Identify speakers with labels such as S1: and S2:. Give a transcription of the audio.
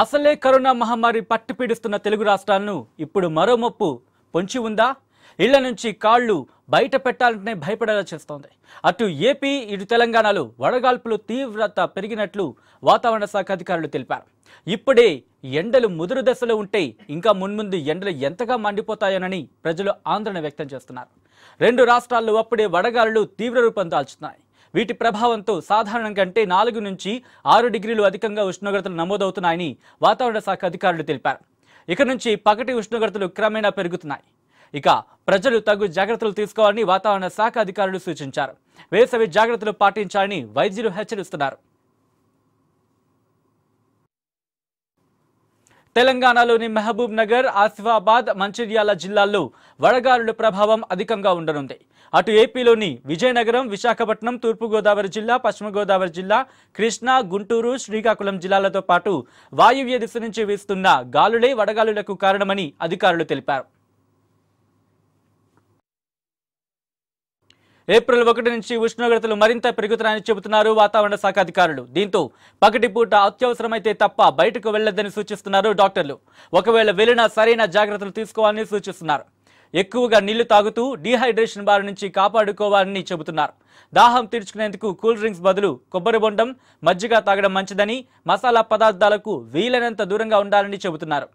S1: అసలే కరోనా మహమ్మారి పీడిస్తున్న తెలుగు రాష్ట్రాలను ఇప్పుడు మరో మొప్పు పొంచి ఉందా ఇళ్ల నుంచి కాళ్ళు బయట పెట్టాలంటే భయపడేలా చేస్తోంది అటు ఏపీ ఇటు తెలంగాణలో వడగాల్పులు తీవ్రత పెరిగినట్లు వాతావరణ శాఖ అధికారులు తెలిపారు ఇప్పుడే ఎండలు ముదురు దశలో ఉంటే ఇంకా మున్ముందు ఎండలు ఎంతగా మండిపోతాయోనని ప్రజలు ఆందోళన వ్యక్తం చేస్తున్నారు రెండు రాష్ట్రాల్లో అప్పుడే వడగాలులు తీవ్ర రూపం దాల్చుతున్నాయి వీటి ప్రభావంతో సాధారణం కంటే నాలుగు నుంచి ఆరు డిగ్రీలు అధికంగా ఉష్ణోగ్రతలు నమోదవుతున్నాయని వాతావరణ శాఖ అధికారులు తెలిపారు ఇక నుంచి పగటి ఉష్ణోగ్రతలు క్రమేణా పెరుగుతున్నాయి ఇక ప్రజలు తగు జాగ్రత్తలు తీసుకోవాలని వాతావరణ శాఖ అధికారులు సూచించారు వేసవి జాగ్రత్తలు పాటించాలని వైద్యులు హెచ్చరిస్తున్నారు తెలంగాణలోని మహబూబ్ నగర్ ఆసిఫాబాద్ మంచిర్యాల జిల్లాల్లో వడగాలుల ప్రభావం అధికంగా ఉండనుంది అటు ఏపీలోని విజయనగరం విశాఖపట్నం తూర్పుగోదావరి జిల్లా పశ్చిమ గోదావరి జిల్లా కృష్ణా గుంటూరు శ్రీకాకుళం జిల్లాలతో పాటు వాయువ్య దిశ నుంచి వీస్తున్న గాలులే వడగాలులకు కారణమని అధికారులు తెలిపారు ఏప్రిల్ ఒకటి నుంచి ఉష్ణోగ్రతలు మరింత పెరుగుతున్నాయని చెబుతున్నారు వాతావరణ శాఖ అధికారులు దీంతో పగటి పూట అత్యవసరమైతే తప్ప బయటకు వెళ్లొద్దని సూచిస్తున్నారు డాక్టర్లు ఒకవేళ వెళ్లినా సరైన జాగ్రత్తలు తీసుకోవాలని సూచిస్తున్నారు ఎక్కువగా నీళ్లు తాగుతూ డీహైడ్రేషన్ బారి నుంచి కాపాడుకోవాలని చెబుతున్నారు దాహం తీర్చుకునేందుకు కూల్ డ్రింక్స్ బదులు కొబ్బరి బొండం మజ్జిగ తాగడం మంచిదని మసాలా పదార్థాలకు వీలైనంత దూరంగా ఉండాలని చెబుతున్నారు